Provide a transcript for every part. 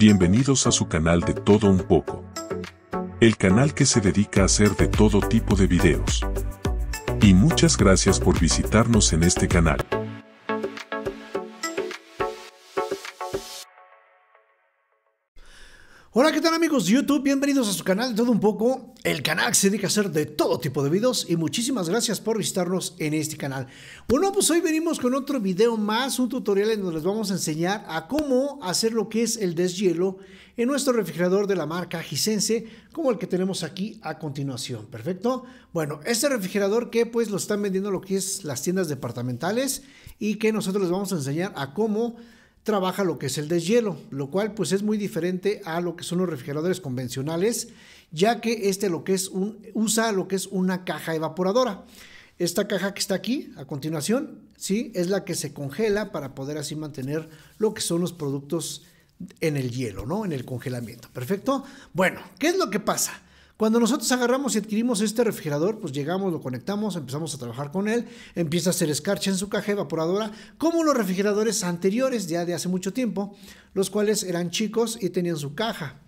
Bienvenidos a su canal de todo un poco. El canal que se dedica a hacer de todo tipo de videos. Y muchas gracias por visitarnos en este canal. Hola, ¿qué tal amigos de YouTube? Bienvenidos a su canal Todo Un Poco, el canal que se dedica a hacer de todo tipo de videos y muchísimas gracias por visitarnos en este canal. Bueno, pues hoy venimos con otro video más, un tutorial en donde les vamos a enseñar a cómo hacer lo que es el deshielo en nuestro refrigerador de la marca Gisense, como el que tenemos aquí a continuación, ¿perfecto? Bueno, este refrigerador que pues lo están vendiendo lo que es las tiendas departamentales y que nosotros les vamos a enseñar a cómo trabaja lo que es el deshielo, lo cual pues es muy diferente a lo que son los refrigeradores convencionales, ya que este lo que es un, usa lo que es una caja evaporadora. Esta caja que está aquí a continuación, sí, es la que se congela para poder así mantener lo que son los productos en el hielo, ¿no? En el congelamiento. Perfecto. Bueno, ¿qué es lo que pasa? Cuando nosotros agarramos y adquirimos este refrigerador, pues llegamos, lo conectamos, empezamos a trabajar con él, empieza a hacer escarcha en su caja evaporadora, como los refrigeradores anteriores ya de hace mucho tiempo, los cuales eran chicos y tenían su caja.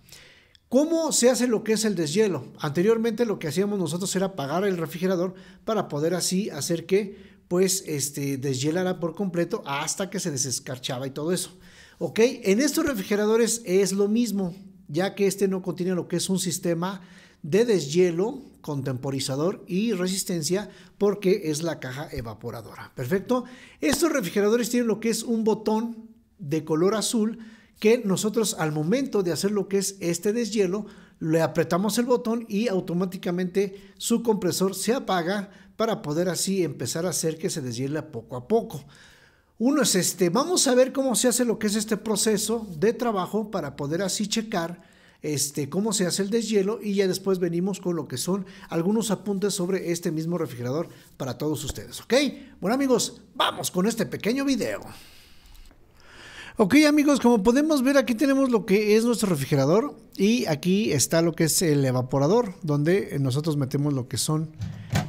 ¿Cómo se hace lo que es el deshielo? Anteriormente lo que hacíamos nosotros era apagar el refrigerador para poder así hacer que pues este deshielara por completo hasta que se desescarchaba y todo eso. ¿Ok? En estos refrigeradores es lo mismo, ya que este no contiene lo que es un sistema de deshielo, temporizador y resistencia porque es la caja evaporadora. Perfecto. Estos refrigeradores tienen lo que es un botón de color azul que nosotros al momento de hacer lo que es este deshielo, le apretamos el botón y automáticamente su compresor se apaga para poder así empezar a hacer que se deshiela poco a poco. Uno es este, vamos a ver cómo se hace lo que es este proceso de trabajo para poder así checar este, cómo se hace el deshielo y ya después venimos con lo que son algunos apuntes sobre este mismo refrigerador para todos ustedes, ¿ok? Bueno amigos, vamos con este pequeño video. Ok amigos, como podemos ver aquí tenemos lo que es nuestro refrigerador y aquí está lo que es el evaporador donde nosotros metemos lo que son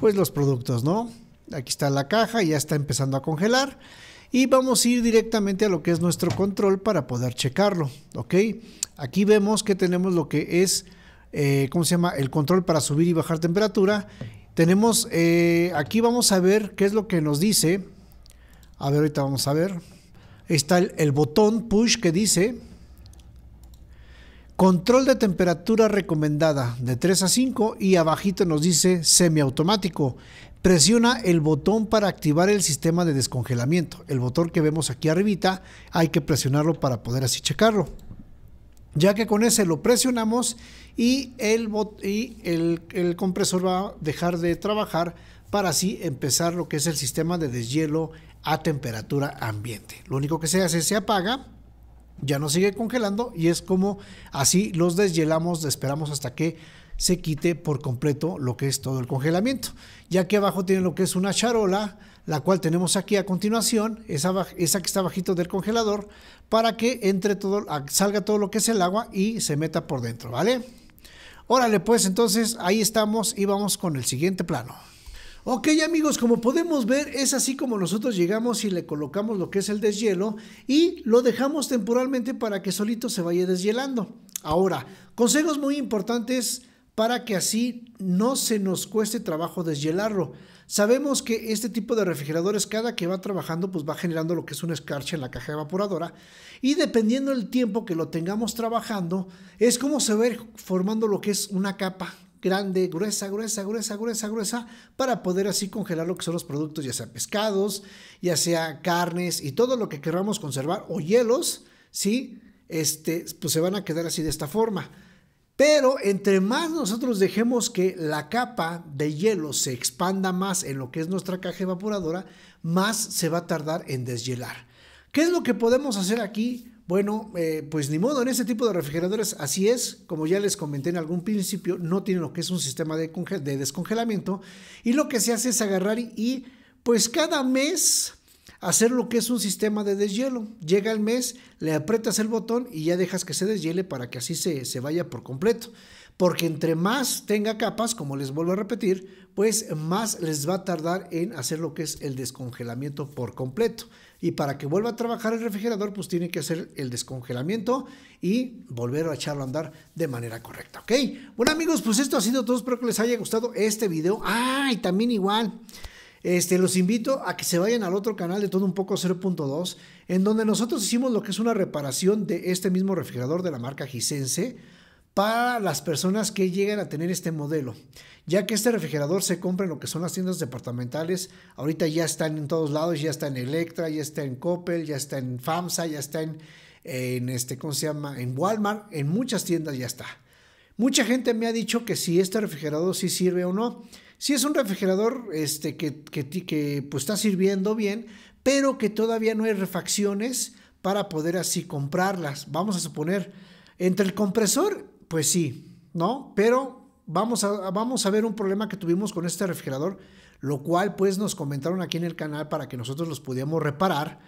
pues los productos, ¿no? Aquí está la caja, ya está empezando a congelar y vamos a ir directamente a lo que es nuestro control para poder checarlo, ¿ok? Aquí vemos que tenemos lo que es, eh, ¿cómo se llama? El control para subir y bajar temperatura. Tenemos, eh, aquí vamos a ver qué es lo que nos dice. A ver, ahorita vamos a ver. Está el, botón push que dice Control de temperatura recomendada de 3 a 5 y abajito nos dice semiautomático presiona el botón para activar el sistema de descongelamiento. El botón que vemos aquí arribita, hay que presionarlo para poder así checarlo. Ya que con ese lo presionamos y, el, el, el, compresor va a dejar de trabajar para así empezar lo que es el sistema de deshielo a temperatura ambiente. Lo único que se hace es se apaga, ya no sigue congelando y es como así los deshielamos, esperamos hasta que se quite por completo lo que es todo el congelamiento. Ya que abajo tiene lo que es una charola, la cual tenemos aquí a continuación, esa, esa que está bajito del congelador, para que entre todo, salga todo lo que es el agua y se meta por dentro, ¿vale? Órale, pues entonces ahí estamos y vamos con el siguiente plano. Ok amigos, como podemos ver es así como nosotros llegamos y le colocamos lo que es el deshielo y lo dejamos temporalmente para que solito se vaya deshielando. Ahora, consejos muy importantes para que así no se nos cueste trabajo deshielarlo. Sabemos que este tipo de refrigeradores cada que va trabajando pues va generando lo que es una escarcha en la caja evaporadora y dependiendo del tiempo que lo tengamos trabajando es como se ve formando lo que es una capa grande, gruesa, gruesa, gruesa, gruesa, gruesa, para poder así congelar lo que son los productos, ya sea pescados, ya sea carnes y todo lo que queramos conservar o hielos, ¿sí? Este, pues se van a quedar así de esta forma. Pero entre más nosotros dejemos que la capa de hielo se expanda más en lo que es nuestra caja evaporadora, más se va a tardar en deshielar. ¿Qué es lo que podemos hacer aquí? Bueno, eh, pues ni modo, en este tipo de refrigeradores así es, como ya les comenté en algún principio, no tiene lo que es un sistema de, descongelamiento y lo que se hace es agarrar y pues cada mes hacer lo que es un sistema de deshielo. Llega el mes, le aprietas el botón y ya dejas que se deshiele para que así se, vaya por completo. Porque entre más tenga capas, como les vuelvo a repetir, pues más les va a tardar en hacer lo que es el descongelamiento por completo. Y para que vuelva a trabajar el refrigerador, pues tiene que hacer el descongelamiento y volver a echarlo a andar de manera correcta, ¿ok? Bueno amigos, pues esto ha sido todo. Espero que les haya gustado este video. ay ah, también igual. Este, los invito a que se vayan al otro canal de todo un poco 0.2, en donde nosotros hicimos lo que es una reparación de este mismo refrigerador de la marca Gisense para las personas que llegan a tener este modelo, ya que este refrigerador se compra en lo que son las tiendas departamentales, ahorita ya están en todos lados, ya está en Electra, ya está en Coppel, ya está en FAMSA, ya está en, este, ¿cómo se llama? En Walmart, en muchas tiendas ya está. Mucha gente me ha dicho que si este refrigerador sí sirve o no. Si es un refrigerador este, que, que, pues, está sirviendo bien, pero que todavía no hay refacciones para poder así comprarlas. Vamos a suponer, entre el compresor, pues sí, ¿no? Pero vamos a, vamos a ver un problema que tuvimos con este refrigerador, lo cual pues nos comentaron aquí en el canal para que nosotros los pudiéramos reparar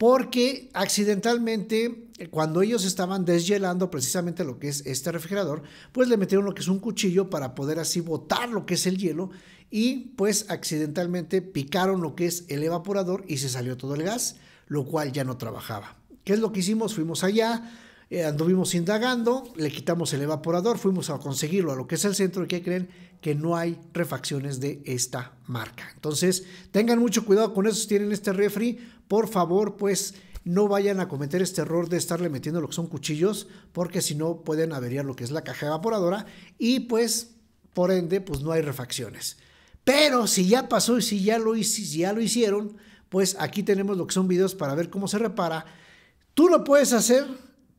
porque accidentalmente eh, cuando ellos estaban deshielando precisamente lo que es este refrigerador, pues le metieron lo que es un cuchillo para poder así botar lo que es el hielo y pues accidentalmente picaron lo que es el evaporador y se salió todo el gas, lo cual ya no trabajaba. ¿Qué es lo que hicimos? Fuimos allá, eh, anduvimos indagando, le quitamos el evaporador, fuimos a conseguirlo a lo que es el centro y que creen que no hay refacciones de esta marca. Entonces, tengan mucho cuidado con eso si tienen este refri, por favor, pues no vayan a cometer este error de estarle metiendo lo que son cuchillos, porque si no pueden averiar lo que es la caja evaporadora y pues por ende, pues no hay refacciones. Pero si ya pasó y si ya lo, si ya lo hicieron, pues aquí tenemos lo que son videos para ver cómo se repara. Tú lo puedes hacer,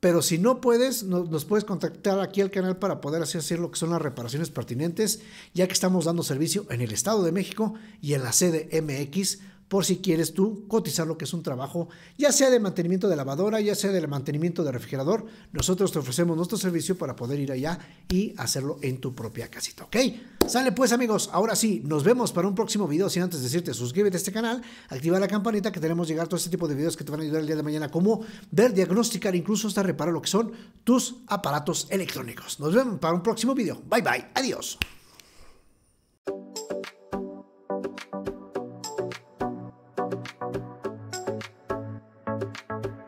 pero si no puedes, nos, puedes contactar aquí al canal para poder así hacer lo que son las reparaciones pertinentes, ya que estamos dando servicio en el Estado de México y en la sede MX por si quieres tú cotizar lo que es un trabajo, ya sea de mantenimiento de lavadora, ya sea de mantenimiento de refrigerador. Nosotros te ofrecemos nuestro servicio para poder ir allá y hacerlo en tu propia casita, ¿ok? Sale pues amigos, ahora sí, nos vemos para un próximo video. Sin antes decirte, suscríbete a este canal, activa la campanita que tenemos llegar todo este tipo de videos que te van a ayudar el día de mañana, como ver, diagnosticar, incluso hasta reparar lo que son tus aparatos electrónicos. Nos vemos para un próximo video. Bye bye, adiós.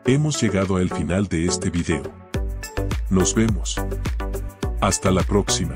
Hemos llegado al final de este video. Nos vemos. Hasta la próxima.